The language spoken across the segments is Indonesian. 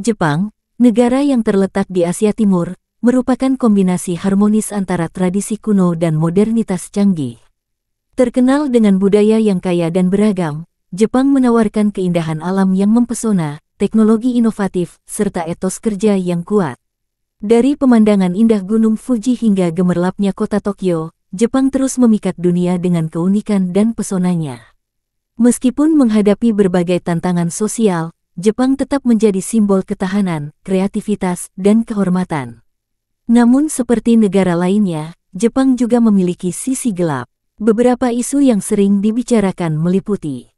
Jepang, negara yang terletak di Asia Timur, merupakan kombinasi harmonis antara tradisi kuno dan modernitas canggih. Terkenal dengan budaya yang kaya dan beragam, Jepang menawarkan keindahan alam yang mempesona, teknologi inovatif, serta etos kerja yang kuat. Dari pemandangan indah Gunung Fuji hingga gemerlapnya kota Tokyo, Jepang terus memikat dunia dengan keunikan dan pesonanya. Meskipun menghadapi berbagai tantangan sosial, Jepang tetap menjadi simbol ketahanan, kreativitas, dan kehormatan. Namun seperti negara lainnya, Jepang juga memiliki sisi gelap. Beberapa isu yang sering dibicarakan meliputi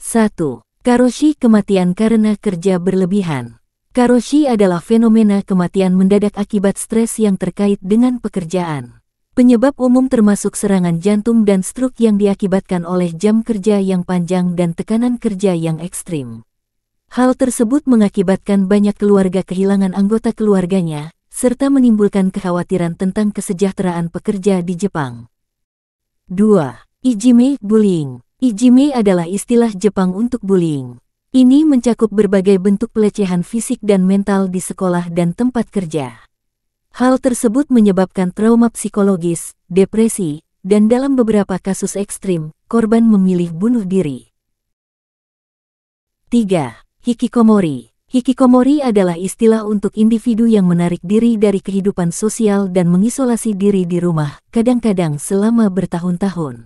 1. Karoshi kematian karena kerja berlebihan. Karoshi adalah fenomena kematian mendadak akibat stres yang terkait dengan pekerjaan. Penyebab umum termasuk serangan jantung dan stroke yang diakibatkan oleh jam kerja yang panjang dan tekanan kerja yang ekstrim. Hal tersebut mengakibatkan banyak keluarga kehilangan anggota keluarganya, serta menimbulkan kekhawatiran tentang kesejahteraan pekerja di Jepang. 2. Ijime Bullying Ijime adalah istilah Jepang untuk bullying. Ini mencakup berbagai bentuk pelecehan fisik dan mental di sekolah dan tempat kerja. Hal tersebut menyebabkan trauma psikologis, depresi, dan dalam beberapa kasus ekstrim, korban memilih bunuh diri. 3. Hikikomori Hikikomori adalah istilah untuk individu yang menarik diri dari kehidupan sosial dan mengisolasi diri di rumah, kadang-kadang selama bertahun-tahun.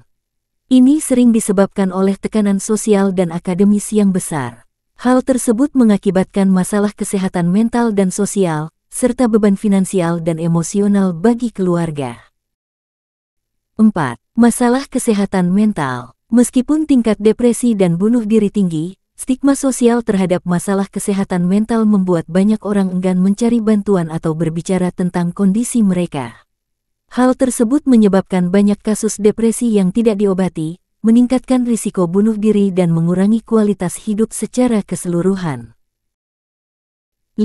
Ini sering disebabkan oleh tekanan sosial dan akademis yang besar. Hal tersebut mengakibatkan masalah kesehatan mental dan sosial, serta beban finansial dan emosional bagi keluarga. 4. Masalah kesehatan mental Meskipun tingkat depresi dan bunuh diri tinggi, Stigma sosial terhadap masalah kesehatan mental membuat banyak orang enggan mencari bantuan atau berbicara tentang kondisi mereka. Hal tersebut menyebabkan banyak kasus depresi yang tidak diobati, meningkatkan risiko bunuh diri dan mengurangi kualitas hidup secara keseluruhan. 5.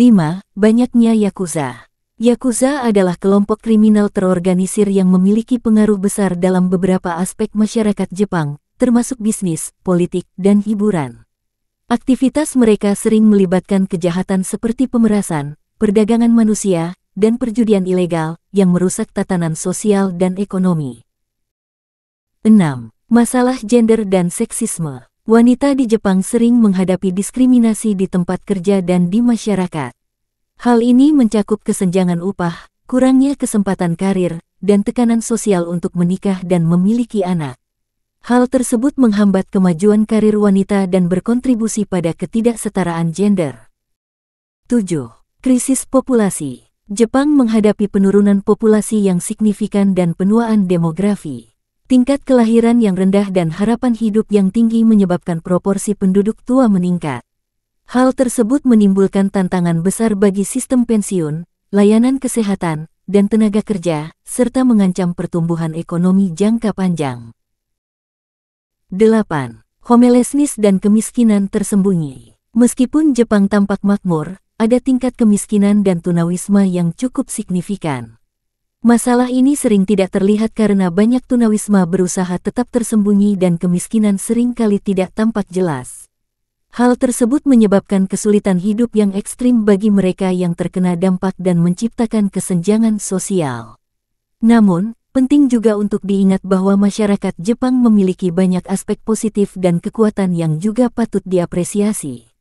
Banyaknya Yakuza Yakuza adalah kelompok kriminal terorganisir yang memiliki pengaruh besar dalam beberapa aspek masyarakat Jepang, termasuk bisnis, politik, dan hiburan. Aktivitas mereka sering melibatkan kejahatan seperti pemerasan, perdagangan manusia, dan perjudian ilegal yang merusak tatanan sosial dan ekonomi. 6. Masalah gender dan seksisme. Wanita di Jepang sering menghadapi diskriminasi di tempat kerja dan di masyarakat. Hal ini mencakup kesenjangan upah, kurangnya kesempatan karir, dan tekanan sosial untuk menikah dan memiliki anak. Hal tersebut menghambat kemajuan karir wanita dan berkontribusi pada ketidaksetaraan gender. 7. Krisis populasi. Jepang menghadapi penurunan populasi yang signifikan dan penuaan demografi. Tingkat kelahiran yang rendah dan harapan hidup yang tinggi menyebabkan proporsi penduduk tua meningkat. Hal tersebut menimbulkan tantangan besar bagi sistem pensiun, layanan kesehatan, dan tenaga kerja, serta mengancam pertumbuhan ekonomi jangka panjang. 8. Homelessness dan kemiskinan tersembunyi. Meskipun Jepang tampak makmur, ada tingkat kemiskinan dan tunawisma yang cukup signifikan. Masalah ini sering tidak terlihat karena banyak tunawisma berusaha tetap tersembunyi dan kemiskinan seringkali tidak tampak jelas. Hal tersebut menyebabkan kesulitan hidup yang ekstrim bagi mereka yang terkena dampak dan menciptakan kesenjangan sosial. Namun, Penting juga untuk diingat bahwa masyarakat Jepang memiliki banyak aspek positif dan kekuatan yang juga patut diapresiasi.